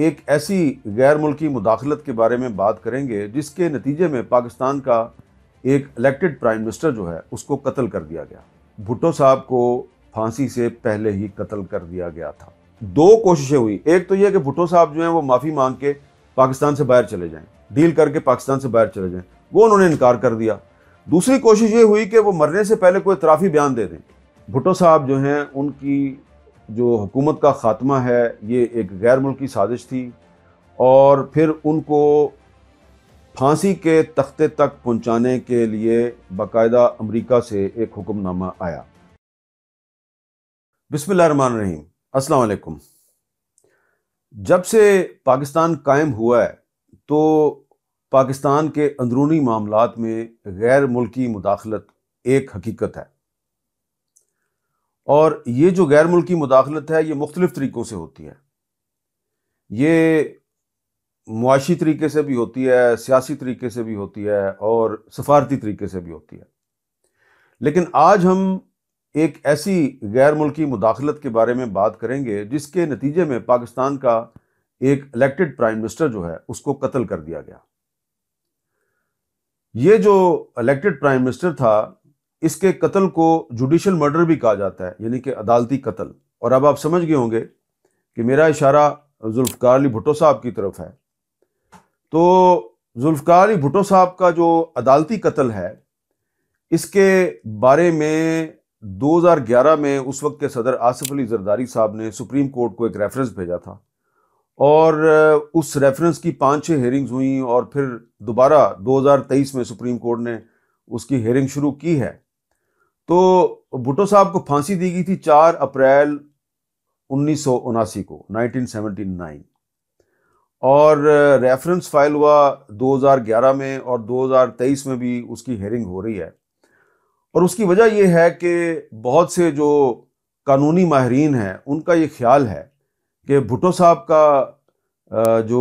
एक ऐसी गैर मुल्की मुदाखलत के बारे में बात करेंगे जिसके नतीजे में पाकिस्तान का एक इलेक्टेड प्राइम मिनिस्टर जो है उसको कत्ल कर दिया गया भुट्टो साहब को फांसी से पहले ही कत्ल कर दिया गया था दो कोशिशें हुई एक तो यह कि भुट्टो साहब जो हैं वो माफ़ी मांग के पाकिस्तान से बाहर चले जाएं डील करके पाकिस्तान से बाहर चले जाएं वो उन्होंने इनकार कर दिया दूसरी कोशिश ये हुई कि वो मरने से पहले कोई इतराफ़ी बयान दे दें भुट्टो साहब जो हैं उनकी जो हुकूमत का ख़ात्मा है ये एक गैर मुल्की साजिश थी और फिर उनको फांसी के तख्ते तक पहुंचाने के लिए बाकायदा अमेरिका से एक हुक्मनामा आया बिस्मिल्लाहमानीम अस्सलाम जब से पाकिस्तान कायम हुआ है तो पाकिस्तान के अंदरूनी मामलात में गैर मुल्की मुदाखलत एक हकीकत है और ये जो गैर मुल्की मुदाखलत है ये मुख्तलिफ तरीक़ों से होती है ये मुआशी तरीके से भी होती है सियासी तरीके से भी होती है और सफारती तरीके से भी होती है लेकिन आज हम एक ऐसी गैर मुल्की मुदाखलत के बारे में बात करेंगे जिसके नतीजे में पाकिस्तान का एक इलेक्टेड प्राइम मिनिस्टर जो है उसको कत्ल कर दिया गया ये जो इलेक्टेड प्राइम मिनिस्टर था इसके कत्ल को जुडिशल मर्डर भी कहा जाता है यानी कि अदालती कत्ल और अब आप समझ गए होंगे कि मेरा इशारा जुल्फकार अली भुटो साहब की तरफ है तो जुल्फकार अली भुटो साहब का जो अदालती कत्ल है इसके बारे में 2011 में उस वक्त के सदर आसिफ अली जरदारी साहब ने सुप्रीम कोर्ट को एक रेफरेंस भेजा था और उस रेफरेंस की पाँच छः हेयरिंग्स हुई और फिर दोबारा 2023 में सुप्रीम कोर्ट ने उसकी हेयरिंग शुरू की है तो भुटो साहब को फांसी दी गई थी चार अप्रैल उन्नीस को 1979 और रेफरेंस फाइल हुआ 2011 में और 2023 में भी उसकी हेयरिंग हो रही है और उसकी वजह यह है कि बहुत से जो कानूनी माहरीन हैं उनका ये ख्याल है कि भुटो साहब का जो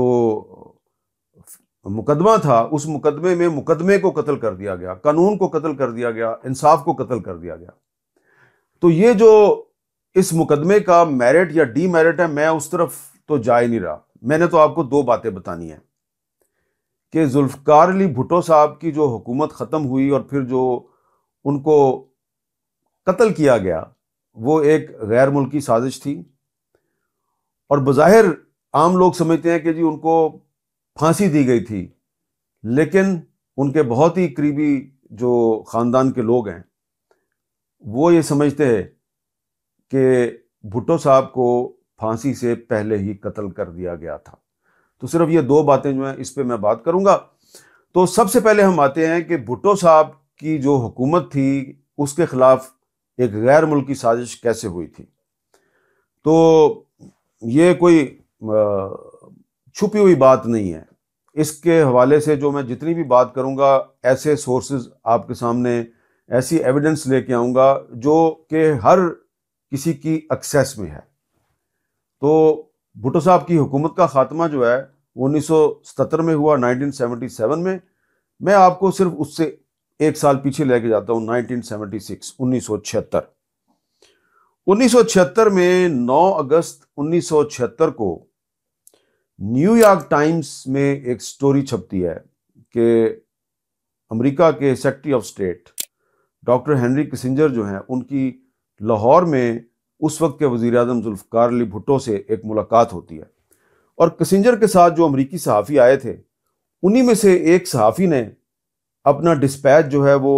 मुकदमा था उस मुकदमे में मुकदमे को कत्ल कर दिया गया कानून को कत्ल कर दिया गया इंसाफ को कत्ल कर दिया गया तो ये जो इस मुकदमे का मेरिट या डी मेरिट है मैं उस तरफ तो जा ही नहीं रहा मैंने तो आपको दो बातें बतानी है कि जुल्फकार अली भुटो साहब की जो हुकूमत ख़त्म हुई और फिर जो उनको कत्ल किया गया वो एक गैर मुल्की साजिश थी और बज़ाहिर आम लोग समझते हैं कि जी उनको फांसी दी गई थी लेकिन उनके बहुत ही करीबी जो ख़ानदान के लोग हैं वो ये समझते हैं कि भुट्टो साहब को फांसी से पहले ही कत्ल कर दिया गया था तो सिर्फ ये दो बातें जो हैं इस पर मैं बात करूंगा तो सबसे पहले हम आते हैं कि भुट्टो साहब की जो हुकूमत थी उसके ख़िलाफ़ एक गैर मुल्की साजिश कैसे हुई थी तो ये कोई छुपी हुई बात नहीं है इसके हवाले से जो मैं जितनी भी बात करूंगा ऐसे सोर्सेज आपके सामने ऐसी एविडेंस लेके आऊंगा जो कि हर किसी की एक्सेस में है तो भुटो साहब की हुकूमत का ख़ात्मा जो है वो उन्नीस में हुआ 1977 में मैं आपको सिर्फ उससे एक साल पीछे लेके जाता हूँ 1976 1976 1976 में 9 अगस्त 1976 को न्यूयॉर्क टाइम्स में एक स्टोरी छपती है कि अमेरिका के secretary of state doctor Henry Kissinger जो हैं उनकी लाहौर में उस वक्त के वज़ी अजम जुल्फकार अली भुट्टो से एक मुलाकात होती है और किसिंजर के साथ जो अमरीकी सहाफ़ी आए थे उन्हीं में से एक सहाफ़ी ने अपना डिस्पैच जो है वो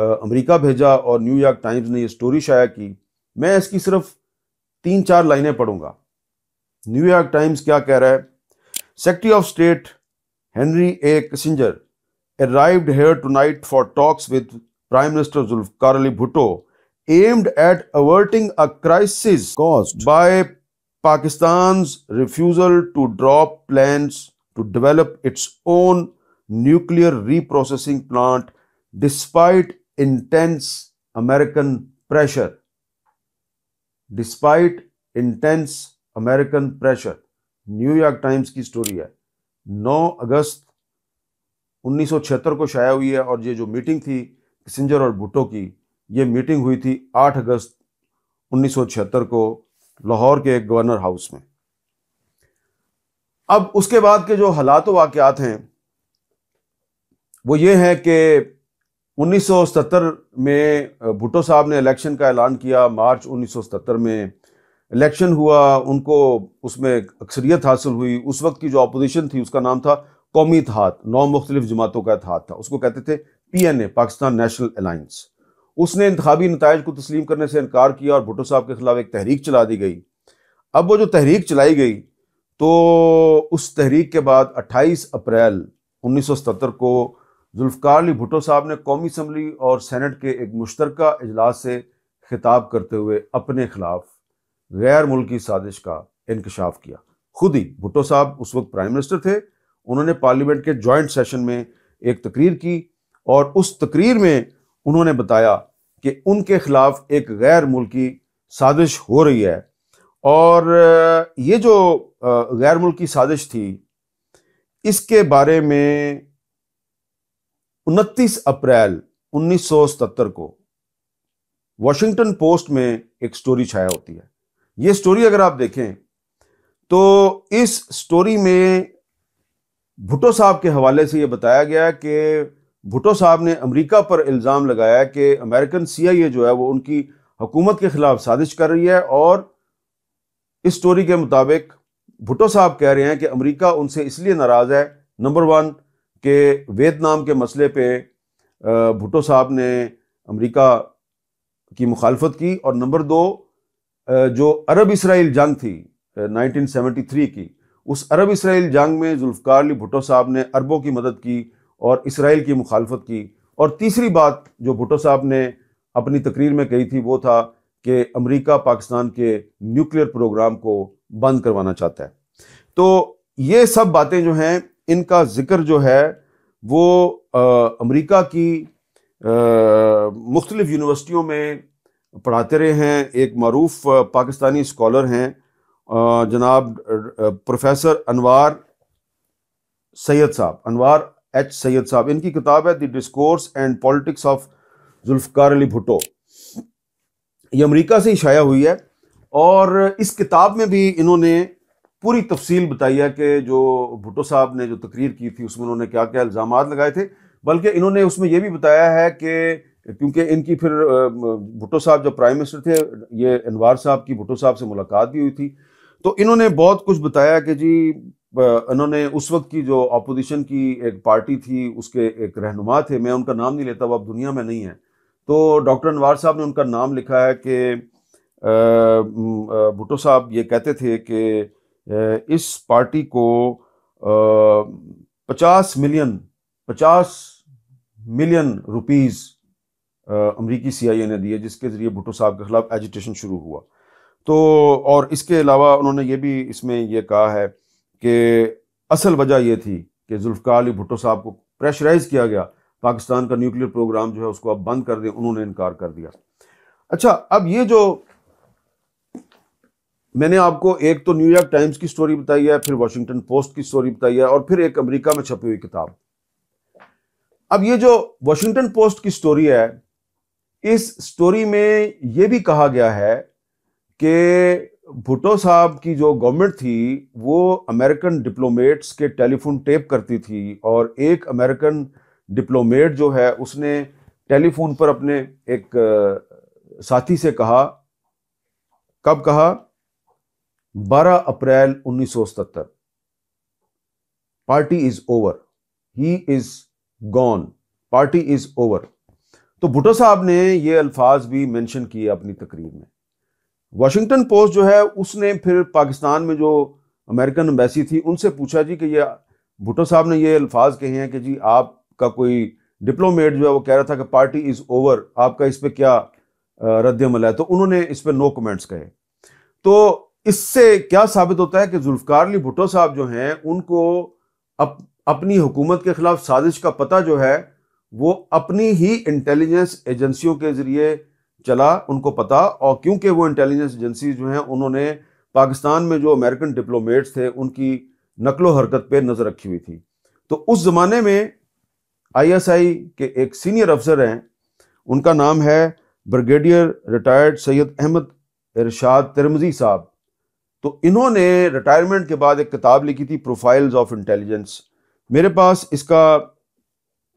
अमेरिका भेजा और न्यूयॉर्क टाइम्स ने ये स्टोरी शाया की मैं इसकी सिर्फ तीन चार लाइनें पढ़ूंगा न्यूयॉर्क टाइम्स क्या कह रहा है secretary of state Henry A Kissinger arrive here tonight for talks with prime minister Zulfikar Ali Bhutto aimed at averting a crisis caused by Pakistan refusal to drop plan to develop its own nuclear reprocessing plant despite intense American pressure despite intense American pressure New York Times की story है 9 अगस्त 1976 को शाया हुई है और ये जो meeting थी किसिंजर और भुट्टो की ये मीटिंग हुई थी 8 अगस्त 1976 को लाहौर के एक गवर्नर हाउस में अब उसके बाद के जो हालात वाक़ात हैं वो ये हैं कि 1970 में भुट्टो साहब ने इलेक्शन का ऐलान किया मार्च 1970 में इलेक्शन हुआ उनको उसमें अक्सरियत हासिल हुई उस वक्त की जो अपोजिशन थी उसका नाम था कौमी इतिहाद नौ मुख्तलिफ जमातों का इतिहाद था उसको कहते थे P N A Pakistan national alliance उसने इंतबी नतज को तस्लीम करने से इनकार किया और भुटो साहब के खिलाफ एक तहरीक चला दी गई अब वो जो तहरीक चलाई गई तो उस तहरीक के बाद 28 अप्रैल 1977 को जुल्फ़ार अली भुटो साहब ने कौमी असम्बली और सेनेट के एक मुश्तरक अजलास से खिताब करते हुए अपने खिलाफ गैर मुल्की साजिश का इंकशाफ किया खुद ही भुट्टो साहब उस वक्त प्राइम मिनिस्टर थे उन्होंने पार्लियामेंट के जॉइंट सेशन में एक तकरीर की और उस तकरीर में उन्होंने बताया कि उनके खिलाफ एक गैर मुल्की साजिश हो रही है और ये जो गैर मुल्की साजिश थी इसके बारे में 29 अप्रैल 1977 को वॉशिंगटन पोस्ट में एक स्टोरी छाया होती है ये स्टोरी अगर आप देखें तो इस स्टोरी में भुटो साहब के हवाले से यह बताया गया कि भुटो साहब ने अमेरिका पर इल्ज़ाम लगाया कि अमेरिकन सीआईए जो है वो उनकी हुकूमत के ख़िलाफ़ साजिश कर रही है और इस स्टोरी के मुताबिक भुटो साहब कह रहे हैं कि अमेरिका उनसे इसलिए नाराज़ है नंबर वन के वियतनाम के मसले पर भुटो साहब ने अमरीका की मुखालफत की और नंबर दो जो अरब इसराइल जंग थी 1973 की उस अरब इसराइल जंग में जुल्फ़ार अली भुटो साहब ने अरबों की मदद की और इसराइल की मुखालफत की और तीसरी बात जो भुट्टो साहब ने अपनी तकरीर में कही थी वो था कि अमेरिका पाकिस्तान के न्यूक्लियर प्रोग्राम को बंद करवाना चाहता है तो ये सब बातें जो हैं इनका जिक्र जो है वो अमेरिका की मुख्तलिफ़ यूनिवर्सिटियों में पढ़ाते रहे हैं एक मरूफ पाकिस्तानी स्कॉलर हैं जनाब प्रोफेसर अनवार सैयद साहब अनवार एच सैयद साहब इनकी किताब है the discourse and politics of Zulfikar Ali Bhutto ये अमेरिका से ही शाया हुई है और इस किताब में भी इन्होंने पूरी तफसील बताई है कि जो भुटो साहब ने जो तकरीर की थी उसमें उन्होंने क्या क्या इल्ज़ाम लगाए थे बल्कि इन्होंने उसमें यह भी बताया है कि क्योंकि इनकी फिर भुट्टो साहब जो प्राइम मिनिस्टर थे ये अनवार साहब की भुट्टो साहब से मुलाकात भी हुई थी तो इन्होंने बहुत कुछ बताया कि जी इन्होंने उस वक्त की जो अपोजिशन की एक पार्टी थी उसके एक रहनुमा थे मैं उनका नाम नहीं लेता वो अब दुनिया में नहीं है तो डॉक्टर अनवार साहब ने उनका नाम लिखा है कि भुट्टो साहब ये कहते थे कि इस पार्टी को पचास मिलियन पचास मिलियन रुपीज़ अमरीकी सी आई ए ने दिए जिसके ज़रिए भुट्टो साहब के खिलाफ एजिटेशन शुरू हुआ तो और इसके अलावा उन्होंने ये भी इसमें यह कहा है कि असल वजह यह थी कि जुल्फ़ार अली भुट्टो साहब को प्रेशराइज किया गया पाकिस्तान का न्यूक्लियर प्रोग्राम जो है उसको अब बंद कर दें उन्होंने इनकार कर दिया अच्छा अब ये जो मैंने आपको एक तो न्यूयॉर्क टाइम्स की स्टोरी बताई है फिर वाशिंगटन पोस्ट की स्टोरी बताई है और फिर एक अमेरिका में छपी हुई किताब अब ये जो वाशिंगटन पोस्ट की स्टोरी है इस स्टोरी में ये भी कहा गया है कि भुटो साहब की जो गवर्नमेंट थी वो अमेरिकन डिप्लोमेट्स के टेलीफोन टेप करती थी और एक अमेरिकन डिप्लोमेट जो है उसने टेलीफोन पर अपने एक साथी से कहा कब कहा 12 अप्रैल 1977 party is over he is gone party is over तो भुटो साहब ने यह अल्फाज भी मैंशन किए अपनी तकरीर में वाशिंगटन पोस्ट जो है उसने फिर पाकिस्तान में जो अमेरिकन अम्बेसी थी उनसे पूछा जी कि ये भुटो साहब ने यह अल्फाज कहे हैं कि जी आपका कोई डिप्लोमेट जो है वो कह रहा था कि पार्टी इज़ ओवर आपका इस पर क्या रद्दमल है तो उन्होंने इस पर नो कमेंट्स कहे तो इससे क्या साबित होता है कि जुल्फ़ार अली भुटो साहब जो हैं उनको अप, अपनी हुकूमत के ख़िलाफ़ साजिश का पता जो है वो अपनी ही इंटेलिजेंस एजेंसियों के जरिए चला उनको पता और क्योंकि वो इंटेलिजेंस एजेंसी जो हैं उन्होंने पाकिस्तान में जो अमेरिकन डिप्लोमेट्स थे उनकी नकलो हरकत पे नज़र रखी हुई थी तो उस ज़माने में आईएसआई के एक सीनियर अफसर हैं उनका नाम है ब्रिगेडियर रिटायर्ड सैयद अहमद इरशाद तिरमजी साहब तो इन्होंने रिटायरमेंट के बाद एक किताब लिखी थी प्रोफाइल्स ऑफ इंटेलिजेंस मेरे पास इसका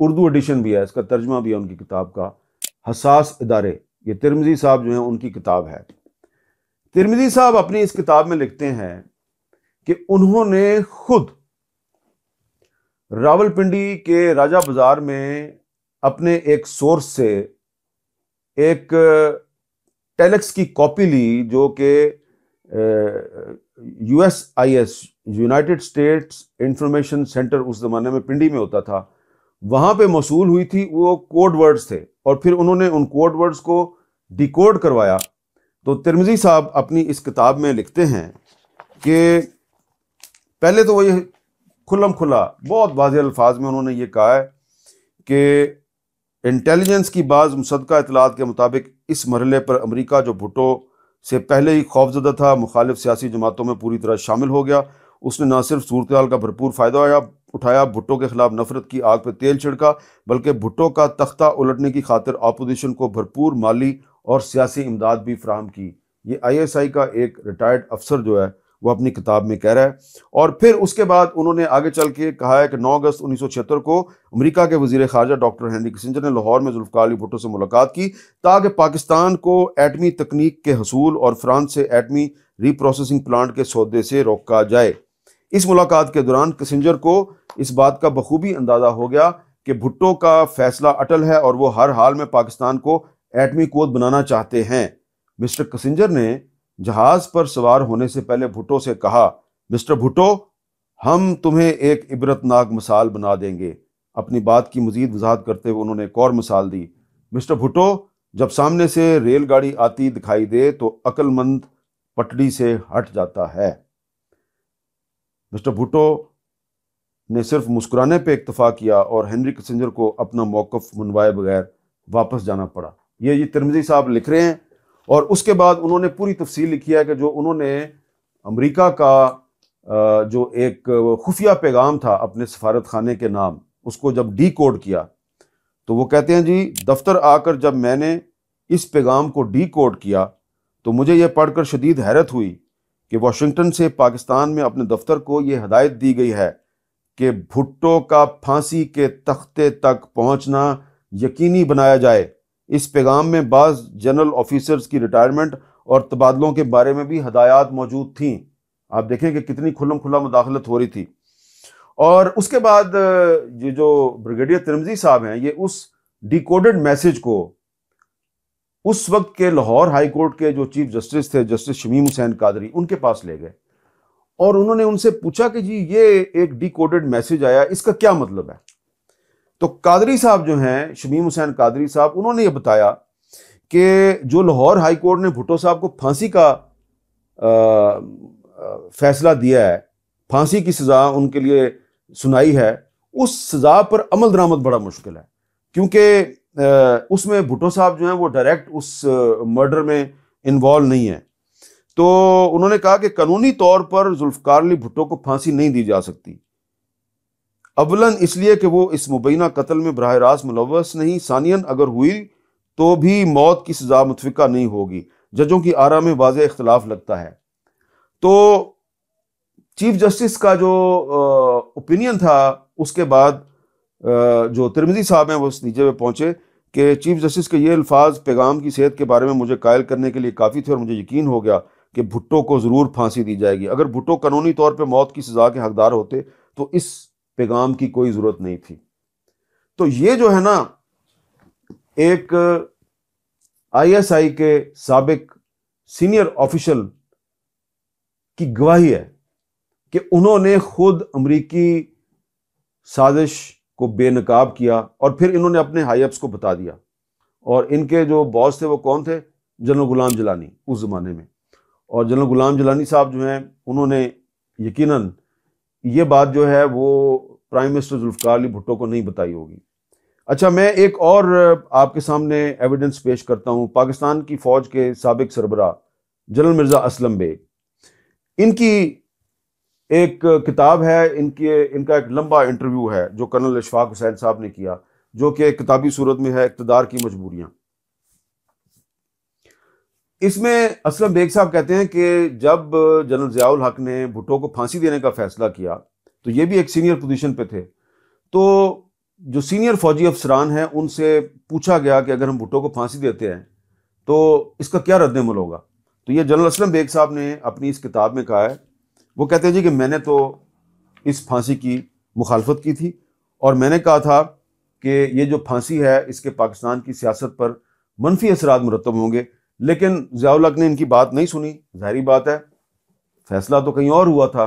उर्दू एडिशन भी है इसका तर्जमा भी है उनकी किताब का हसास इदारे ये तिरमजी साहब जो हैं उनकी किताब है तिरमजी साहब अपनी इस किताब में लिखते हैं कि उन्होंने खुद रावलपिंडी के राजा बाजार में अपने एक सोर्स से एक टेलेक्स की कॉपी ली जो कि USIS United States information center उस जमाने में पिंडी में होता था वहाँ पे मौसूल हुई थी वो कोड वर्ड्स थे और फिर उन्होंने उन कोड वर्ड्स को डिकोड करवाया तो तिरमजी साहब अपनी इस किताब में लिखते हैं कि पहले तो वो ये खुलम खुला बहुत वाज अल्फाज में उन्होंने ये कहा है कि इंटेलिजेंस की बाज़ मुसदा इतलात के मुताबिक इस मरहले पर अमरीका जो भुटो से पहले ही खौफजदा था मुखालिफ सियासी जमातों में पूरी तरह शामिल हो गया उसने ना सिर्फ सूरत का भरपूर फ़ायदा होया उठाया भुट्टो के खिलाफ नफरत की आग पर तेल छिड़का बल्कि भुट्टो का तख्ता उलटने की खातिर अपोजिशन को भरपूर माली और सियासी इमदाद भी फ्राहम की ये आईएसआई का एक रिटायर्ड अफसर जो है वो अपनी किताब में कह रहा है और फिर उसके बाद उन्होंने आगे चल के कहा है कि 9 अगस्त उन्नीस को अमेरिका के वजीर खारजा डॉक्टर हेनरी किसिंजर ने लाहौर में जुल्फकार अली भुट्टो से मुलाकात की ताकि पाकिस्तान को एटमी तकनीक के हसूल और फ्रांस से एटमी रीप्रोसेसिंग प्लांट के सौदे से रोका जाए इस मुलाकात के दौरान कसिंजर को इस बात का बखूबी अंदाज़ा हो गया कि भुट्टो का फैसला अटल है और वो हर हाल में पाकिस्तान को एटमी कोत बनाना चाहते हैं मिस्टर कसिंजर ने जहाज पर सवार होने से पहले भुट्टो से कहा मिस्टर भुट्टो हम तुम्हें एक इबरतनाक मिसाल बना देंगे अपनी बात की मजीद वजाहत करते हुए उन्होंने एक और मिसाल दी मिस्टर भुट्टो जब सामने से रेलगाड़ी आती दिखाई दे तो अक्लमंद पटड़ी से हट जाता है मिस्टर भुटो ने सिर्फ मुस्कुराने पे इतफा किया और हेनरी किसिंजर को अपना मौक़ मनवाए बगैर वापस जाना पड़ा ये ये तिरमजी साहब लिख रहे हैं और उसके बाद उन्होंने पूरी तफसील लिखी है कि जो उन्होंने अमरीका का जो एक खुफिया पैगाम था अपने सफारत खाने के नाम उसको जब डी कोड किया तो वो कहते हैं जी दफ्तर आकर जब मैंने इस पैगाम को डी कोड किया तो मुझे यह पढ़कर शदीद हैरत हुई कि वाशिंगटन से पाकिस्तान में अपने दफ्तर को ये हदायत दी गई है कि भुट्टो का फांसी के तख्ते तक पहुंचना यकीनी बनाया जाए इस पैगाम में बाज़ जनरल ऑफिसर्स की रिटायरमेंट और तबादलों के बारे में भी हदायत मौजूद थी आप देखें कि कितनी खुलम खुला मुदाखलत हो रही थी और उसके बाद ये जो ब्रिगेडियर तिरमजी साहब हैं ये उस डिकोडेड मैसेज को उस वक्त के लाहौर हाई कोर्ट के जो चीफ जस्टिस थे जस्टिस शमीम हुसैन कादरी उनके पास ले गए और उन्होंने उनसे पूछा कि जी ये एक डिकोडेड मैसेज आया इसका क्या मतलब है तो कादरी साहब जो हैं शमीम हुसैन कादरी साहब उन्होंने ये बताया कि जो लाहौर हाई कोर्ट ने भुट्टो साहब को फांसी का आ, आ, फैसला दिया है फांसी की सज़ा उनके लिए सुनाई है उस सज़ा पर अमल दरामद बड़ा मुश्किल है क्योंकि उसमें भुट्टो साहब जो हैं वो डायरेक्ट उस मर्डर में इन्वॉल्व नहीं है तो उन्होंने कहा कि कानूनी तौर पर जुल्फकार अली भुट्टो को फांसी नहीं दी जा सकती अवलन इसलिए कि वो इस मुबैना कत्ल में बरह रास्त मुलवस नहीं सानियन अगर हुई तो भी मौत की सजा मुतफिका नहीं होगी जजों की आरा में वाज इख्तलाफ लगता है तो चीफ जस्टिस का जो ओपिनियन था उसके बाद जो तिरमिजी साहब हैं वो नीचे में पहुँचे कि चीफ जस्टिस के ये अल्फाज पैगाम की सेहत के बारे में मुझे कायल करने के लिए काफ़ी थे और मुझे यकीन हो गया कि भुट्टो को ज़रूर फांसी दी जाएगी अगर भुट्टो कानूनी तौर पर मौत की सज़ा के हकदार होते तो इस पैगाम की कोई ज़रूरत नहीं थी तो ये जो है ना एक आई एस आई के सबक सीनियर ऑफिशल की गवाही है कि उन्होंने खुद अमरीकी साजिश को बेनकाब किया और फिर इन्होंने अपने हाईअप्स को बता दिया और इनके जो बॉस थे वो कौन थे जनरल गुलाम जलानी उस ज़माने में और जनरल गुलाम जलानी साहब जो हैं उन्होंने यकीनन ये बात जो है वो प्राइम मिनिस्टर जुल्फ़ार अली भुट्टो को नहीं बताई होगी अच्छा मैं एक और आपके सामने एविडेंस पेश करता हूँ पाकिस्तान की फ़ौज के सबक सरबरा जनरल मिर्ज़ा असलम बेग इनकी एक किताब है इनके इनका एक लंबा इंटरव्यू है जो कर्नल इशफाक हुसैन साहब ने किया जो कि एक किताबी सूरत में है इकतदार की मजबूरियां इसमें असलम बेग साहब कहते हैं कि जब जनरल ज़ियाउल हक ने भुट्टो को फांसी देने का फैसला किया तो ये भी एक सीनियर पोजीशन पे थे तो जो सीनियर फौजी अफसरान हैं उनसे पूछा गया कि अगर हम भुट्टो को फांसी देते हैं तो इसका क्या रद्दमल होगा तो ये जनरल असलम बेग साहब ने अपनी इस किताब में कहा है वो कहते हैं जी कि मैंने तो इस फांसी की मुखालफत की थी और मैंने कहा था कि ये जो फांसी है इसके पाकिस्तान की सियासत पर मनफी असरा मुरतब होंगे लेकिन ज़ियाउलक ने इनकी बात नहीं सुनी ज़ाहरी बात है फैसला तो कहीं और हुआ था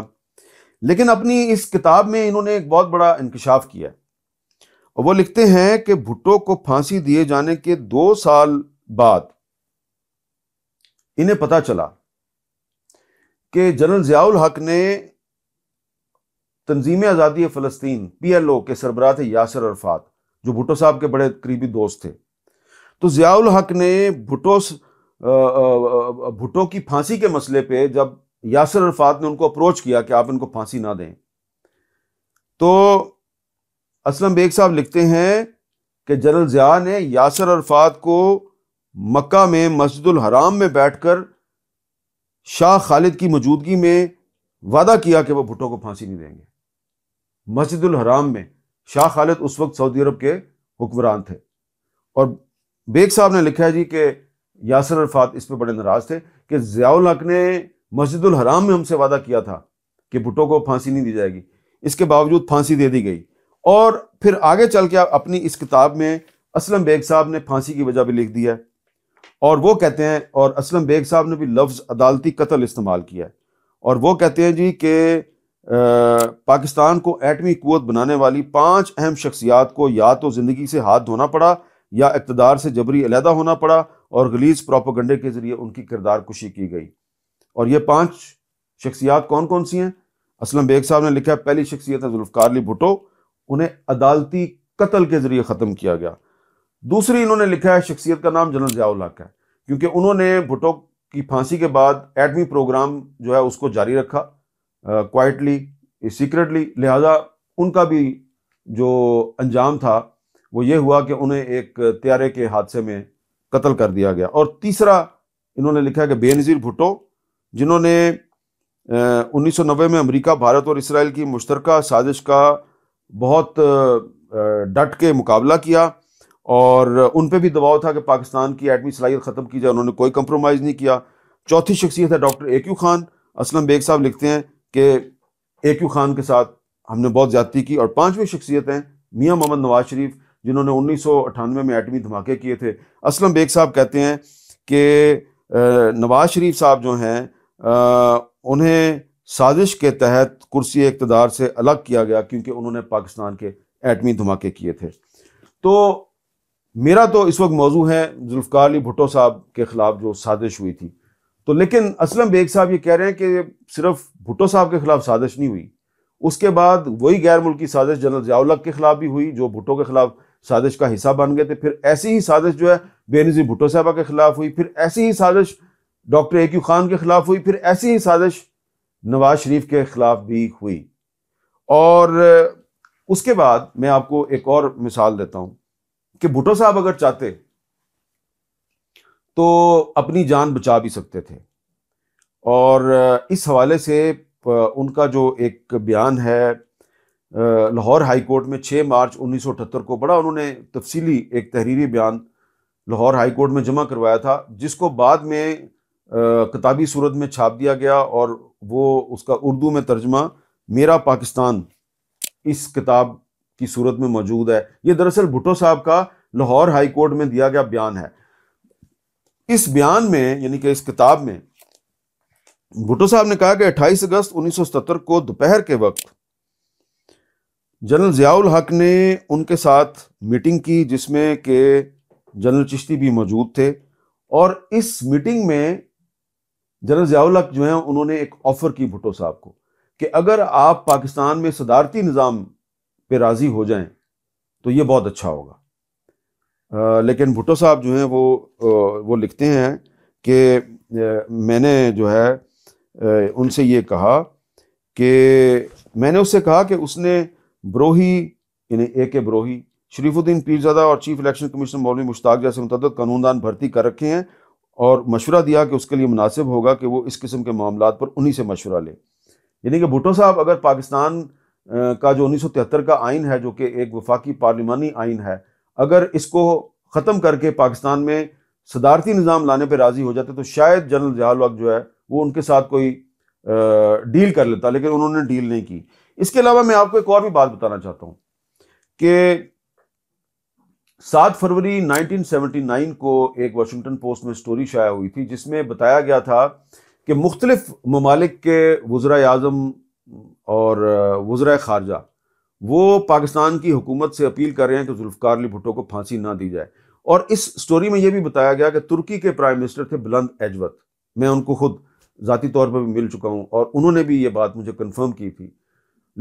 लेकिन अपनी इस किताब में इन्होंने एक बहुत बड़ा इंकशाफ किया और वो लिखते हैं कि भुट्टो को फांसी दिए जाने के दो साल बाद इन्हें पता चला कि जनरल ज़ियाउल हक ने तंजीम आज़ादी फ़लस्तीन पी एल ओ के सरबरा थे यासर अरफात जो भुटो साहब के बड़े करीबी दोस्त थे तो ज़ियाउल हक ने भुटो भुटो की फांसी के मसले पर जब यासर अरफात ने उनको अप्रोच किया कि आप इनको फांसी ना दें तो असलम बेग साहब लिखते हैं कि जनरल ज़िया ने यासर अरफात को मक्का में मस्जिद हराम में बैठकर शाह खालिद की मौजूदगी में वादा किया कि वह भुट्टो को फांसी नहीं देंगे मस्जिद हराम में शाह खालिद उस वक्त सऊदी अरब के हुक्मरान थे और बेग साहब ने लिखा है जी के यासर अरफात इस पर बड़े नाराज थे कि ज़ियाउल हक ने मस्जिदुल हराम में हमसे वादा किया था कि भुट्टो को फांसी नहीं दी जाएगी इसके बावजूद फांसी दे दी गई और फिर आगे चल के अपनी इस किताब में असलम बेग साहब ने फांसी की वजह भी लिख दिया है और वो कहते हैं और असलम बेग साहब ने भी लफ्ज़ अदालती कत्ल इस्तेमाल किया है और वो कहते हैं जी कि पाकिस्तान को एटमी कुत बनाने वाली पांच अहम शख्सियात को या तो ज़िंदगी से हाथ धोना पड़ा या इकतदार से जबरी अलहदा होना पड़ा और गलीज प्रोपोगंडे के ज़रिए उनकी किरदार कुशी की गई और ये पांच शख्सियात कौन कौन सी हैं असलम बेग साहब ने लिखा है पहली शख्सियत है जुल्फ़ार अली भुटो उन्हें अदालती कत्ल के ज़रिए ख़त्म किया गया दूसरी इन्होंने लिखा है शख्सियत का नाम जनरल जयाउल हक है क्योंकि उन्होंने भुटो की फांसी के बाद एटमी प्रोग्राम जो है उसको जारी रखा क्वाइटली सीक्रेटली लिहाजा उनका भी जो अंजाम था वो ये हुआ कि उन्हें एक त्यारे के हादसे में कत्ल कर दिया गया और तीसरा इन्होंने लिखा है कि बेनज़ीर भुटो जिन्होंने उन्नीस सौ नब्बे में अमेरिका भारत और इसराइल की मुश्तरक साजिश का बहुत डट के मुकाबला किया और उन पर भी दबाव था कि पाकिस्तान की एटमी सलाहियत ख़त्म की जाए उन्होंने कोई कंप्रोमाइज़ नहीं किया चौथी शख्सियत है doctor A Q Khan Aslam Beg साहब लिखते हैं कि ए क्यू खान के साथ हमने बहुत ज़्यादती की और पाँचवीं शख्सियत हैं मियाँ मोहम्मद नवाज शरीफ जिन्होंने उन्नीस सौ अठानवे में एटमी धमाके किए थे असलम बेग साहब कहते हैं कि नवाज शरीफ साहब जो हैं उन्हें साजिश के तहत कुर्सी इकतदार से अलग किया गया क्योंकि उन्होंने पाकिस्तान के एटमी धमाके किए थे तो मेरा तो इस वक्त मौजू है जुल्फ़ार अली भुटो साहब के ख़िलाफ़ जो साजिश हुई थी तो लेकिन असलम बेग साहब ये कह रहे हैं कि सिर्फ भुटो साहब के ख़िलाफ़ साजिश नहीं हुई उसके बाद वही गैर मुल्की साजिश जनरल जयाउल्ला के ख़िलाफ़ भी हुई जो भुटो के ख़िलाफ़ साजिश का हिस्सा बन गए थे फिर ऐसी ही साजिश जो है बेनजी भुटो साहबा के ख़िलाफ़ हुई फिर ऐसी ही साजिश डॉक्टर ए क्यू खान के ख़िलाफ़ हुई फिर ऐसी ही साजिश नवाज शरीफ के ख़िलाफ़ भी हुई और उसके बाद मैं आपको एक और मिसाल देता हूँ कि भुटो साहब अगर चाहते तो अपनी जान बचा भी सकते थे और इस हवाले से उनका जो एक बयान है लाहौर हाई कोर्ट में 6 मार्च 1978 को बड़ा उन्होंने तफसीली एक तहरीरी बयान लाहौर हाई कोर्ट में जमा करवाया था जिसको बाद में किताबी सूरत में छाप दिया गया और वो उसका उर्दू में तर्जमा मेरा पाकिस्तान इस किताब की सूरत में मौजूद है यह दरअसल भुटो साहब का लाहौर हाई कोर्ट में दिया गया बयान है इस बयान में यानी कि इस किताब में भुट्टो साहब ने कहा कि 28 अगस्त 1977 को दोपहर के वक्त जनरल जियाउल हक ने उनके साथ मीटिंग की जिसमें के जनरल चिश्ती भी मौजूद थे और इस मीटिंग में जनरल जियाउल हक जो है उन्होंने एक ऑफर की भुट्टो साहब को कि अगर आप पाकिस्तान में सदारती निज़ाम पे राज़ी हो जाएं तो ये बहुत अच्छा होगा आ, लेकिन भुट्टो साहब जो हैं वो वो लिखते हैं कि मैंने जो है उनसे ये कहा कि मैंने उससे कहा कि उसने ब्रोही यानी ए के ब्रोही शरीफुद्दीन पीरजादा और चीफ इलेक्शन कमिश्नर मौलवी मुश्ताक जैसे मुतद कानूनदान भर्ती कर रखे हैं और मशवरा दिया कि उसके लिए मुनासिब होगा कि वो इस किस्म के मामला पर उन्हीं से मशवरा ले यानी कि भुटो साहब अगर पाकिस्तान का जो 1973 का आइन है जो कि एक वफाकी पार्लिमानी आइन है अगर इसको ख़त्म करके पाकिस्तान में सदारती निज़ाम लाने पर राज़ी हो जाते तो शायद जनरल जहाल वक्त जो है वो उनके साथ कोई डील कर लेता लेकिन उन्होंने डील नहीं की इसके अलावा मैं आपको एक और भी बात बताना चाहता हूँ कि सात फरवरी 1979 को एक वाशिंगटन पोस्ट में स्टोरी शाया हुई थी जिसमें बताया गया था कि मुख्तलिफ ममालिक के वज्र अजम और वज्रा खारजा वो पाकिस्तान की हुकूमत से अपील कर रहे हैं कि जुल्फकार अली भुट्टो को फांसी ना दी जाए और इस स्टोरी में यह भी बताया गया कि तुर्की के प्राइम मिनिस्टर थे बुलंद एजवत मैं उनको खुद ज़ाती तौर पर भी मिल चुका हूँ और उन्होंने भी ये बात मुझे कन्फर्म की थी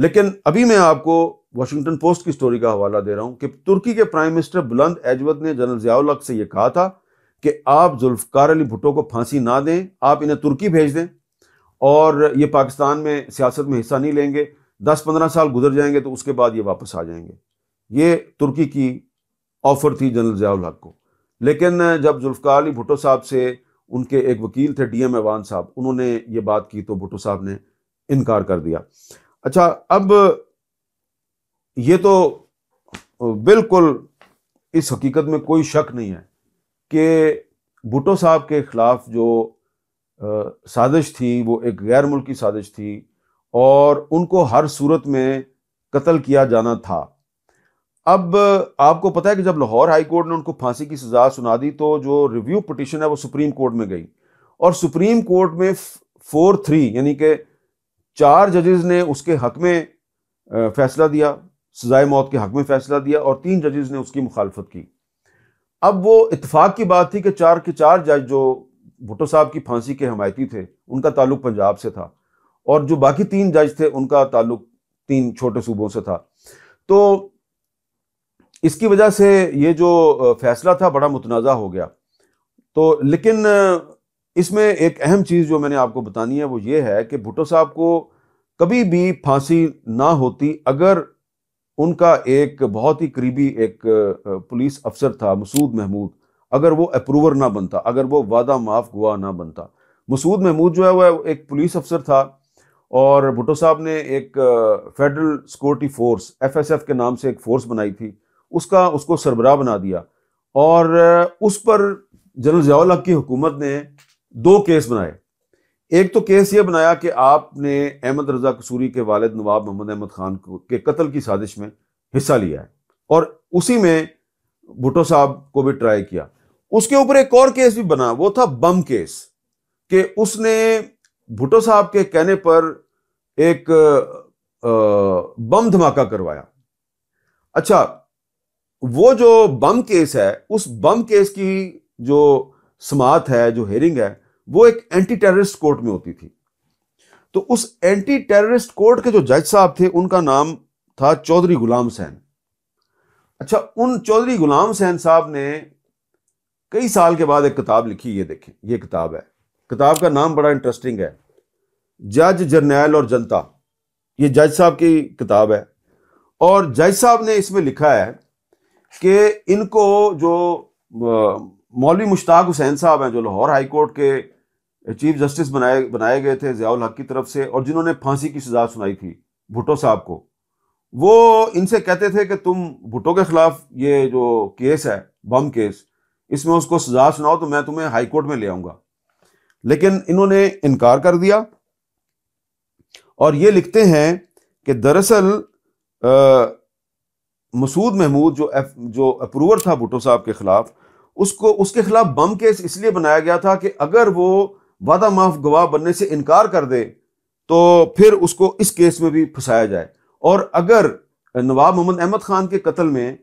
लेकिन अभी मैं आपको वाशिंगटन पोस्ट की स्टोरी का हवाला दे रहा हूँ कि तुर्की के प्राइम मिनिस्टर बुलंद एजवत ने जनरल जियाउल हक से यह कहा था कि आप जुल्फकार अली भुट्टो को फांसी ना दें आप इन्हें तुर्की भेज दें और ये पाकिस्तान में सियासत में हिस्सा नहीं लेंगे दस पंद्रह साल गुजर जाएंगे तो उसके बाद ये वापस आ जाएंगे ये तुर्की की ऑफ़र थी जनरल जयाल्हक हक को लेकिन जब जुल्फ़ार अली भुट्टो साहब से उनके एक वकील थे डी एम एवान साहब उन्होंने ये बात की तो भुटो साहब ने इनकार कर दिया अच्छा अब ये तो बिल्कुल इस हकीकत में कोई शक नहीं है कि भुटो साहब के ख़िलाफ़ जो साजिश थी वो एक गैर मुल्की साजिश थी और उनको हर सूरत में कत्ल किया जाना था अब आपको पता है कि जब लाहौर हाई कोर्ट ने उनको फांसी की सज़ा सुना दी तो जो रिव्यू पटिशन है वो सुप्रीम कोर्ट में गई और सुप्रीम कोर्ट में फोर थ्री यानी कि चार जजेज ने उसके हक में फैसला दिया सजाए मौत के हक में फैसला दिया और तीन जजेज ने उसकी मुखालफत की अब वो इतफाक की बात थी कि चार के चार जज जो भुट्टो साहब की फांसी के हमायती थे उनका ताल्लुक पंजाब से था और जो बाकी तीन जज थे उनका ताल्लुक तीन छोटे सूबों से था तो इसकी वजह से ये जो फैसला था बड़ा मुतनाज़ा हो गया तो लेकिन इसमें एक अहम चीज़ जो मैंने आपको बतानी है वो ये है कि भुट्टो साहब को कभी भी फांसी ना होती अगर उनका एक बहुत ही करीबी एक पुलिस अफसर था मसूद महमूद अगर वो अप्रूवर ना बनता अगर वो वादा माफ हुआ ना बनता मसूद महमूद जो है वह एक पुलिस अफसर था और भुटो साहब ने एक federal security force F S F के नाम से एक फोर्स बनाई थी उसका उसको सरबराह बना दिया और उस पर जनरल जयाल की हुकूमत ने दो केस बनाए एक तो केस ये बनाया कि आपने अहमद रजा कसूरी के वालिद नवाब मोहम्मद अहमद खान के कत्ल की साजिश में हिस्सा लिया है और उसी में भुटो साहब को भी ट्राई किया उसके ऊपर एक और केस भी बना वो था बम केस कि उसने भुटो साहब के कहने पर एक बम धमाका करवाया अच्छा वो जो बम केस है उस बम केस की जो समात है जो हेरिंग है वो एक एंटी टेररिस्ट कोर्ट में होती थी तो उस एंटी टेररिस्ट कोर्ट के जो जज साहब थे उनका नाम था चौधरी गुलाम हुसैन अच्छा उन चौधरी गुलाम हुसैन साहब ने कई साल के बाद एक किताब लिखी ये देखें ये किताब है किताब का नाम बड़ा इंटरेस्टिंग है जज जर्नैल और जनता ये जज साहब की किताब है और जज साहब ने इसमें लिखा है कि इनको जो मौलवी मुश्ताक हुसैन साहब हैं जो लाहौर हाई कोर्ट के चीफ जस्टिस बनाए बनाए गए थे ज़ियाउल हक की तरफ से और जिन्होंने फांसी की सज़ा सुनाई थी भुटो साहब को वो इनसे कहते थे कि तुम भुटो के ख़िलाफ़ ये जो केस है बम केस इसमें उसको सजा सुनाओ तो मैं तुम्हें हाईकोर्ट में ले आऊंगा लेकिन इन्होंने इनकार कर दिया और ये लिखते हैं कि दरअसल मसूद महमूद जो एफ, जो अप्रूवर था भुट्टो साहब के खिलाफ उसको उसके खिलाफ बम केस इसलिए बनाया गया था कि अगर वो वादा माफ गवाह बनने से इनकार कर दे तो फिर उसको इस केस में भी फंसाया जाए और अगर नवाब मोहम्मद अहमद खान के कत्ल में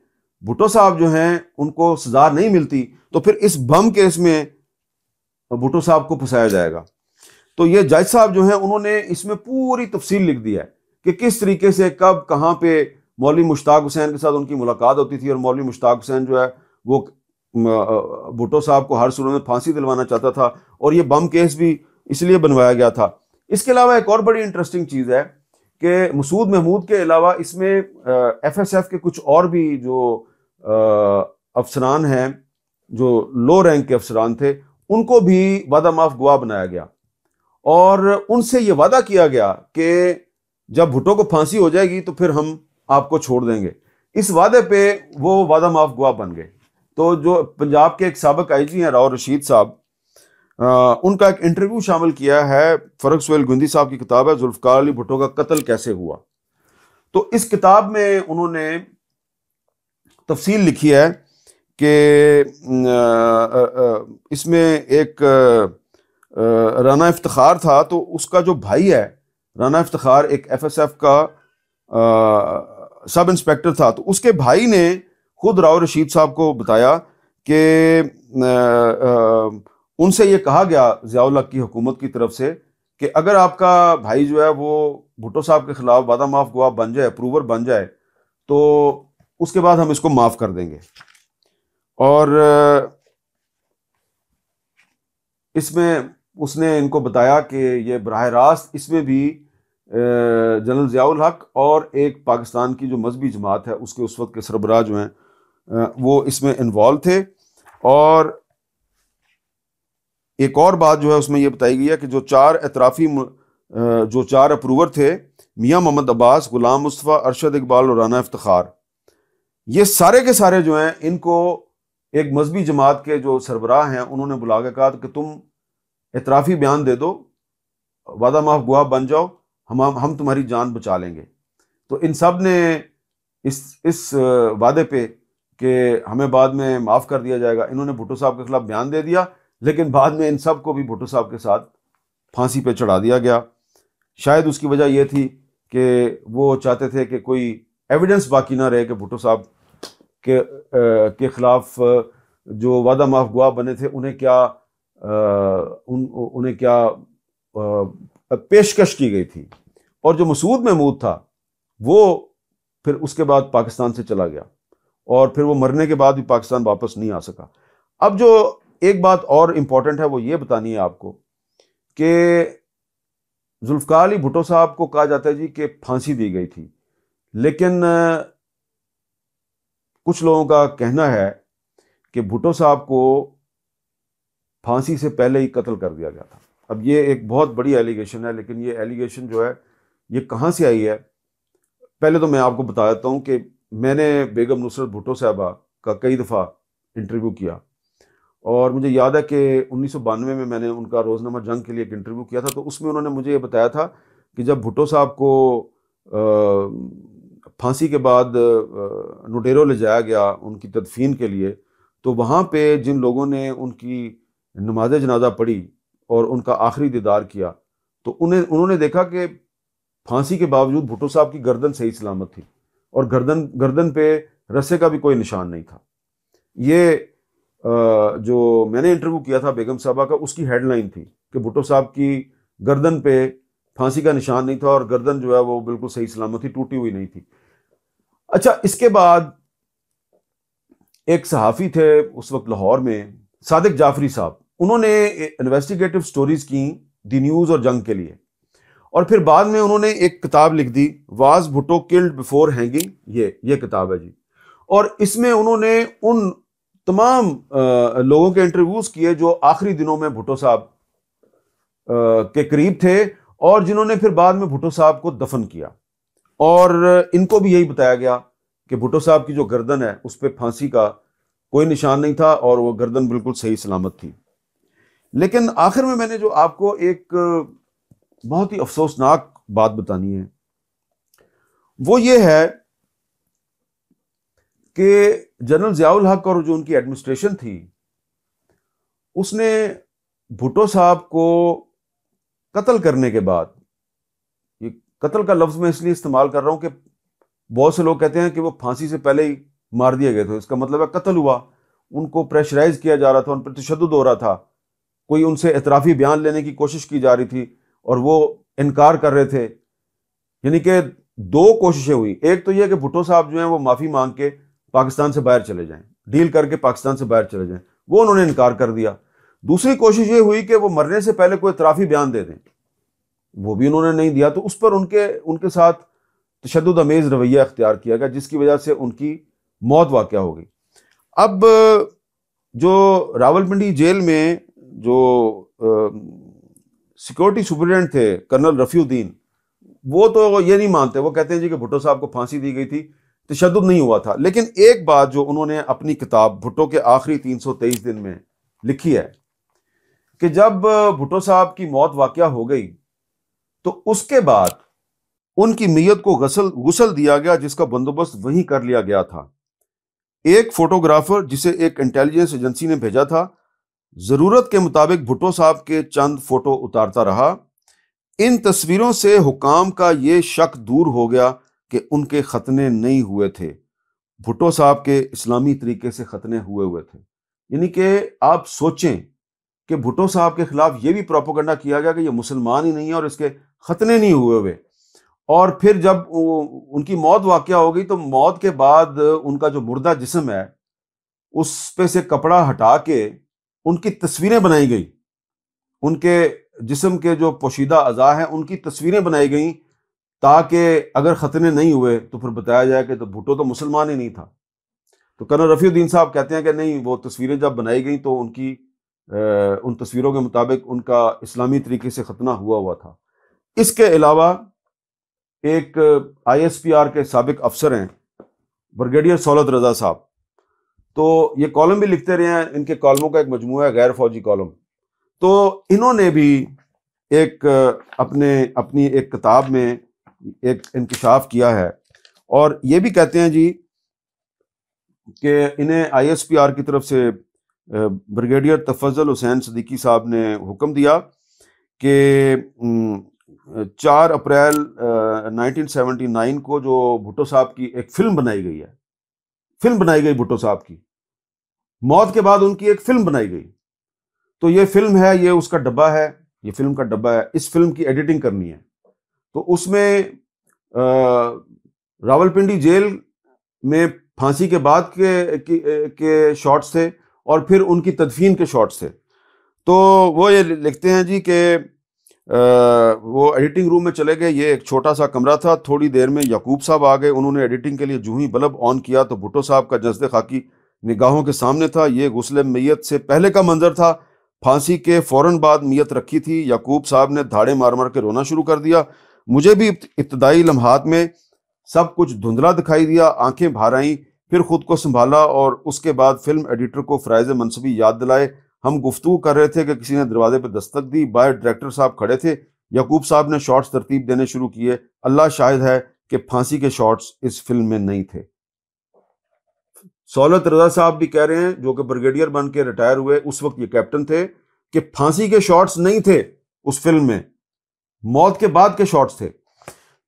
भुटो साहब जो हैं उनको सजा नहीं मिलती तो फिर इस बम केस में भुटो साहब को फंसाया जाएगा तो ये जज साहब जो हैं उन्होंने इसमें पूरी तफसील लिख दी है कि किस तरीके से कब कहाँ पे मौलवी मुश्ताक हुसैन के साथ उनकी मुलाकात होती थी और मौलवी मुश्ताक हुसैन जो है वो भुटो साहब को हर सूरत में फांसी दिलवाना चाहता था और ये बम केस भी इसलिए बनवाया गया था इसके अलावा एक और बड़ी इंटरेस्टिंग चीज़ है कि मसूद महमूद के अलावा इसमें एफ एस एफ के कुछ और भी जो अफसरान हैं जो लो रैंक के अफसरान थे उनको भी वादा माफ गुआ बनाया गया और उनसे यह वादा किया गया कि जब भुट्टो को फांसी हो जाएगी तो फिर हम आपको छोड़ देंगे इस वादे पे वो वादा माफ गुआ बन गए तो जो पंजाब के एक सबक आई जी हैं राव रशीद साहब उनका एक इंटरव्यू शामिल किया है फरक सुहेल गुंदी साहब की किताब है जुल्फ़ार अली भुट्टो का कत्ल कैसे हुआ तो इस किताब में उन्होंने तफसील लिखी है कि इसमें एक राना इफ्तार था तो उसका जो भाई है राना इफ्तार एक एफ एस एफ का सब इंस्पेक्टर था तो उसके भाई ने खुद राव रशीद साहब को बताया कि उनसे ये कहा गया जियाउल्लाह की हुकूमत की तरफ से कि अगर आपका भाई जो है वो भुट्टो साहब के ख़िलाफ़ वादा माफ गवा बन जाए अप्रूवर बन जाए तो उसके बाद हम इसको माफ़ कर देंगे और इसमें उसने इनको बताया कि ये बरह रास्त इसमें भी जनरल ज़ियाउल हक और एक पाकिस्तान की जो मजहबी जमात है उसके उस वक्त के सरबराह जो हैं वो इसमें इन्वॉल्व थे और एक और बात जो है उसमें यह बताई गई है कि जो चार एतराफ़ी जो चार अप्रूवर थे मियाँ मोहम्मद अब्बास गुलाम मुस्तफ़ा अरशद इकबाल और राना इफ्तार ये सारे के सारे जो हैं इनको एक मजहबी जमात के जो सरबराह हैं उन्होंने बुला के कहा कि तुम इतराफ़ी बयान दे दो वादा माफ गुआ बन जाओ हम हम तुम्हारी जान बचा लेंगे तो इन सब ने इस इस वादे पे कि हमें बाद में माफ़ कर दिया जाएगा इन्होंने भुटो साहब के ख़िलाफ़ बयान दे दिया लेकिन बाद में इन सब को भी भुटो साहब के साथ फांसी पे चढ़ा दिया गया शायद उसकी वजह यह थी कि वो चाहते थे कि कोई एविडेंस बाकी ना रहे कि भुट्टो साहब के आ, के खिलाफ जो वादा माफ गुआ बने थे उन्हें क्या आ, उन उन्हें क्या आ, पेशकश की गई थी और जो मसूद महमूद था वो फिर उसके बाद पाकिस्तान से चला गया और फिर वो मरने के बाद भी पाकिस्तान वापस नहीं आ सका अब जो एक बात और इम्पॉर्टेंट है वो ये बतानी है आपको कि जुल्फ़ार अली भुटो साहब को कहा जाता है जी कि फांसी दी गई थी लेकिन कुछ लोगों का कहना है कि भुटो साहब को फांसी से पहले ही कत्ल कर दिया गया था अब ये एक बहुत बड़ी एलिगेशन है लेकिन ये एलिगेशन जो है ये कहाँ से आई है पहले तो मैं आपको बता देता हूँ कि मैंने बेगम नुसरत भुटो साहबा का कई दफ़ा इंटरव्यू किया और मुझे याद है कि उन्नीस सौ बानवे में मैंने उनका रोज़नामा जंग के लिए एक इंटरव्यू किया था तो उसमें उन्होंने मुझे ये बताया था कि जब भुटो साहब को फांसी के बाद नोटेरो ले जाया गया उनकी तदफीन के लिए तो वहाँ पर जिन लोगों ने उनकी नमाज जनाजा पढ़ी और उनका आखिरी दीदार किया तो उन्हें उन्होंने देखा कि फांसी के बावजूद भुट्टो साहब की गर्दन सही सलामत थी और गर्दन गर्दन पे रस्से का भी कोई निशान नहीं था ये जो मैंने इंटरव्यू किया था बेगम साहबा का उसकी हेडलाइन थी कि भुट्टो साहब की गर्दन पे फांसी का निशान नहीं था और गर्दन जो है वो बिल्कुल सही सलामत थी टूटी हुई नहीं थी अच्छा इसके बाद एक सहाफ़ी थे उस वक्त लाहौर में सादिक जाफरी साहब उन्होंने इन्वेस्टिगेटिव स्टोरीज़ की दी न्यूज़ और जंग के लिए और फिर बाद में उन्होंने एक किताब लिख दी was Bhutto killed before hanging ये ये किताब है जी और इसमें उन्होंने उन तमाम आ, लोगों के इंटरव्यूज़ किए जो आखिरी दिनों में भुटो साहब के करीब थे और जिन्होंने फिर बाद में भुटो साहब को दफन किया और इनको भी यही बताया गया कि भुटो साहब की जो गर्दन है उस पर फांसी का कोई निशान नहीं था और वो गर्दन बिल्कुल सही सलामत थी लेकिन आखिर में मैंने जो आपको एक बहुत ही अफसोसनाक बात बतानी है वो ये है कि जनरल जियाउल हक और जो उनकी एडमिनिस्ट्रेशन थी उसने भुटो साहब को कत्ल करने के बाद कत्ल का लफ्ज़ मैं इसलिए इस्तेमाल कर रहा हूं कि बहुत से लोग कहते हैं कि वो फांसी से पहले ही मार दिए गए थे इसका मतलब है कत्ल हुआ उनको प्रेशराइज किया जा रहा था उन पर तशद हो रहा था कोई उनसे एतराफ़ी बयान लेने की कोशिश की जा रही थी और वो इनकार कर रहे थे यानी कि दो कोशिशें हुई एक तो यह कि भुट्टो साहब जो हैं वो माफ़ी मांग के पाकिस्तान से बाहर चले जाएं डील करके पाकिस्तान से बाहर चले जाए वो उन्होंने इनकार कर दिया दूसरी कोशिश ये हुई कि वो मरने से पहले कोई इतराफ़ी बयान दे दें वो भी उन्होंने नहीं दिया तो उस पर उनके उनके साथ तशद अमेज़ रवैया अख्तियार किया गया जिसकी वजह से उनकी मौत वाक़ हो गई अब जो रावलपिंडी जेल में जो सिक्योरिटी सुप्रिटेंडेंट थे कर्नल रफ़ीउद्दीन वो तो ये नहीं मानते वो कहते हैं जी कि भुट्टो साहब को फांसी दी गई थी तशद नहीं हुआ था लेकिन एक बात जो उन्होंने अपनी किताब भुट्टो के आखिरी तीन सौ तेईस दिन में लिखी है कि जब भुट्टो साहब की मौत वाक़ हो गई तो उसके बाद उनकी मैयत को गसल गुसल दिया गया जिसका बंदोबस्त वहीं कर लिया गया था एक फोटोग्राफर जिसे एक इंटेलिजेंस एजेंसी ने भेजा था ज़रूरत के मुताबिक भुट्टो साहब के चंद फ़ोटो उतारता रहा इन तस्वीरों से हुकाम का यह शक दूर हो गया कि उनके ख़तने नहीं हुए थे भुट्टो साहब के इस्लामी तरीके से ख़तने हुए हुए थे यानी कि आप सोचें कि भुटो साहब के ख़िलाफ़ ये भी प्रोपोगंडा किया गया कि यह मुसलमान ही नहीं है और इसके खतने नहीं हुए हुए और फिर जब उनकी मौत वाक़ हो गई तो मौत के बाद उनका जो मुर्दा जिसम है उस पे से कपड़ा हटा के उनकी तस्वीरें बनाई गई उनके जिसम के जो पोशीदा अज़ा हैं उनकी तस्वीरें बनाई गई ताकि अगर ख़तने नहीं हुए तो फिर बताया जाए कि तो भुटो तो मुसलमान ही नहीं था तो कर्नल रफ़ीद्दीन साहब कहते हैं कि नहीं वो तस्वीरें जब बनाई गई तो उनकी उन तस्वीरों के मुताबिक उनका इस्लामी तरीके से ख़तना हुआ हुआ था इसके अलावा एक आई एस पी आर के सबक अफसर हैं ब्रिगेडियर सौलत रजा साहब तो ये कॉलम भी लिखते रहे हैं इनके कॉलमों का एक मजमू है गैर फौजी कॉलम तो इन्होंने भी एक अपने अपनी एक किताब में एक इंकशाफ किया है और ये भी कहते हैं जी कि इन्हें आई एस पी आर की तरफ से ब्रिगेडियर तफजल हुसैन सदीकी साहब ने हुक्म दिया कि चार अप्रैल 1979 को जो भुट्टो साहब की एक फिल्म बनाई गई है फिल्म बनाई गई भुट्टो साहब की मौत के बाद उनकी एक फिल्म बनाई गई तो ये फिल्म है ये उसका डब्बा है ये फिल्म का डब्बा है इस फिल्म की एडिटिंग करनी है तो उसमें रावलपिंडी जेल में फांसी के बाद के के, के शॉट्स थे और फिर उनकी तदफीन के शॉट्स थे तो वो ये लिखते हैं जी कि वो एडिटिंग रूम में चले गए ये एक छोटा सा कमरा था थोड़ी देर में यकूब साहब आ गए उन्होंने एडिटिंग के लिए जूँ ही बल्ब ऑन किया तो भुटो साहब का जज्द खाकी निगाहों के सामने था ये गुसल मैत से पहले का मंजर था फांसी के फ़ौर बाद मीयत रखी थी यकूब साहब ने धाड़े मार मार के रोना शुरू कर दिया मुझे भी इब्तदाई लम्हात में सब कुछ धुंधला दिखाई दिया आंखें भार आईं फिर खुद को संभाला और उसके बाद फिल्म एडिटर को फ़रज़ मनसबी याद दिलाए हम गुफ्तु कर रहे थे कि किसी ने दरवाजे पर दस्तक दी बाहर डायरेक्टर साहब खड़े थे यकूब साहब ने शॉर्ट्स तरतीब देने शुरू किए अल्लाह शाहिद है कि फांसी के शॉर्ट्स इस फिल्म में नहीं थे सौलत रजा साहब भी कह रहे हैं जो कि ब्रिगेडियर बन के रिटायर हुए उस वक्त ये कैप्टन थे कि फांसी के शॉर्ट्स नहीं थे उस फिल्म में मौत के बाद के शॉर्ट्स थे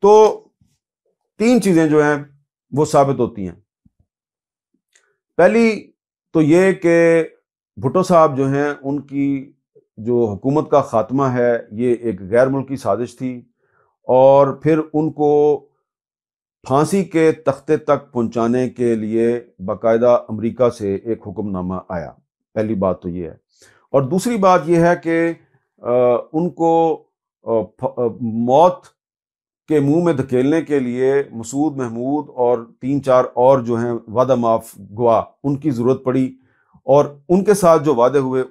तो तीन चीजें जो हैं वो साबित होती हैं पहली तो ये कि भुटो साहब जो हैं उनकी जो हुकूमत का ख़ात्मा है ये एक गैर मुल्की साजिश थी और फिर उनको फांसी के तख्ते तक पहुंचाने के लिए बाकायदा अमेरिका से एक हुक्मनामा आया पहली बात तो ये है और दूसरी बात यह है कि उनको मौत के मुंह में धकेलने के लिए मसूद महमूद और तीन चार और जो हैं वादा माफ गुआ उनकी ज़रूरत पड़ी और उनके साथ जो वादे हुए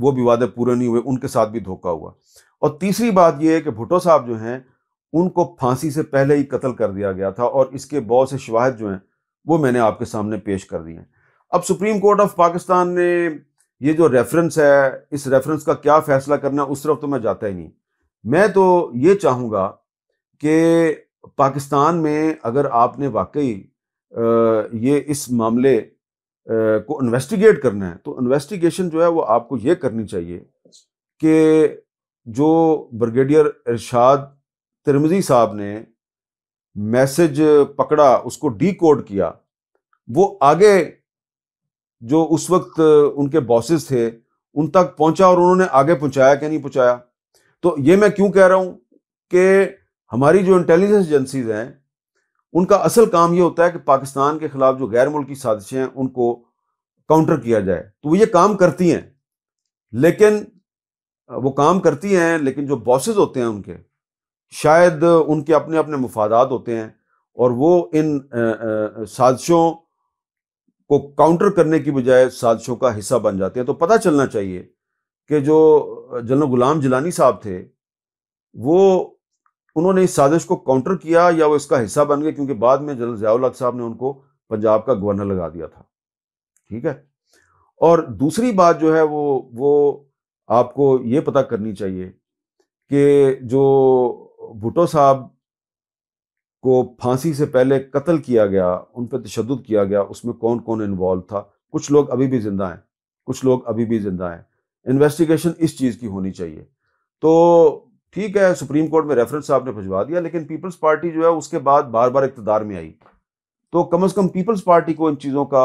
वो भी वादे पूरे नहीं हुए उनके साथ भी धोखा हुआ और तीसरी बात यह है कि भुटो साहब जो हैं उनको फांसी से पहले ही कत्ल कर दिया गया था और इसके बहुत से शवाहद जो हैं वो मैंने आपके सामने पेश कर दिए हैं अब सुप्रीम कोर्ट ऑफ पाकिस्तान ने ये जो रेफरेंस है इस रेफरेंस का क्या फैसला करना उस तरफ तो मैं जाता ही नहीं मैं तो ये चाहूँगा कि पाकिस्तान में अगर आपने वाकई ये इस मामले को इन्वेस्टिगेट करना है तो इन्वेस्टिगेशन जो है वो आपको ये करनी चाहिए कि जो ब्रिगेडियर इरशाद तिरमजी साहब ने मैसेज पकड़ा उसको डी कोड किया वो आगे जो उस वक्त उनके बॉसेस थे उन तक पहुंचा और उन्होंने आगे पहुंचाया क्या नहीं पहुंचाया तो ये मैं क्यों कह रहा हूं कि हमारी जो इंटेलिजेंस एजेंसीज हैं उनका असल काम यह होता है कि पाकिस्तान के खिलाफ जो गैर मुल्की साजिशें हैं उनको काउंटर किया जाए तो वो ये काम करती हैं लेकिन वो काम करती हैं लेकिन जो बॉसेस होते हैं उनके शायद उनके अपने अपने मफादात होते हैं और वो इन साजिशों को काउंटर करने की बजाय साजिशों का हिस्सा बन जाते हैं तो पता चलना चाहिए कि जो जनरल गुलाम जिलानी साहब थे वो उन्होंने इस साजिश को काउंटर किया या वो इसका हिस्सा बन गए क्योंकि बाद में जनरल जयाउल हक साहब ने उनको पंजाब का गवर्नर लगा दिया था ठीक है और दूसरी बात जो है वो वो आपको ये पता करनी चाहिए कि जो भुटो साहब को फांसी से पहले कत्ल किया गया उन पर तशद किया गया उसमें कौन कौन इन्वॉल्व था कुछ लोग अभी भी ज़िंदा हैं कुछ लोग अभी भी ज़िंदा हैं इन्वेस्टिगेशन इस चीज़ की होनी चाहिए तो ठीक है सुप्रीम कोर्ट में रेफरेंस साहब ने भिजवा दिया लेकिन पीपल्स पार्टी जो है उसके बाद बार बार इकतदार में आई तो कम अज़ कम पीपल्स पार्टी को इन चीज़ों का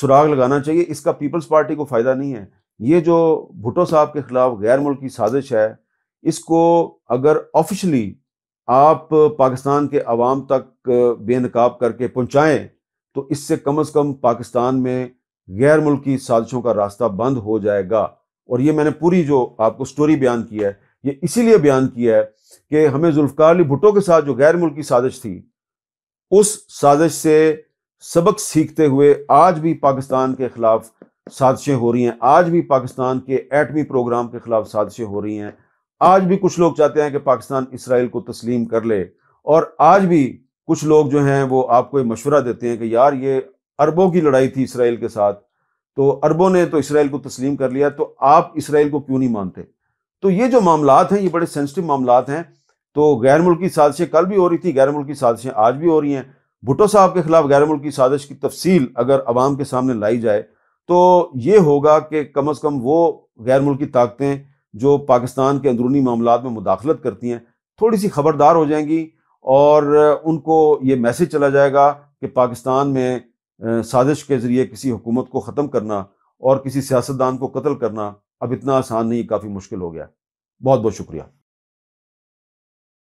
सुराग लगाना चाहिए इसका पीपल्स पार्टी को फ़ायदा नहीं है ये जो भुटो साहब के ख़िलाफ़ गैर मुल्की साजिश है इसको अगर ऑफिशली आप पाकिस्तान के अवाम तक बेनकाब करके पहुँचाएँ तो इससे कम अज़ कम पाकिस्तान में गैर मुल्की साजिशों का रास्ता बंद हो जाएगा और ये मैंने पूरी जो आपको स्टोरी बयान की है ये इसीलिए बयान किया है कि हमें जुल्फकार अली भुट्टो के साथ जो गैर मुल्की साजिश थी उस साजिश से सबक सीखते हुए आज भी पाकिस्तान के खिलाफ साजिशें हो रही हैं आज भी पाकिस्तान के एटमी प्रोग्राम के खिलाफ साजिशें हो रही हैं आज भी कुछ लोग चाहते हैं कि पाकिस्तान इसराइल को तस्लीम कर ले और आज भी कुछ लोग जो हैं वो आपको ये मशवरा देते हैं कि यार ये अरबों की लड़ाई थी इसराइल के साथ तो अरबों ने तो इसराइल को तस्लीम कर लिया तो आप इसराइल को क्यों नहीं मानते तो ये जो मामला हैं ये बड़े सेंसिटिव मामला हैं तो गैर मुल्की साजिशें कल भी हो रही थी गैर मुल्की साजिशें आज भी हो रही हैं भुटो साहब के खिलाफ गैर मुल्की साजिश की तफसील अगर आवाम के सामने लाई जाए तो ये होगा कि कम अज़ कम वो गैर मुल्की ताकतें जो पाकिस्तान के अंदरूनी मामला में मुदाखलत करती हैं थोड़ी सी खबरदार हो जाएंगी और उनको ये मैसेज चला जाएगा कि पाकिस्तान में साजिश के ज़रिए किसी हुकूमत को ख़त्म करना और किसी सियासतदान को कत्ल करना अब इतना आसान नहीं काफ़ी मुश्किल हो गया बहुत बहुत शुक्रिया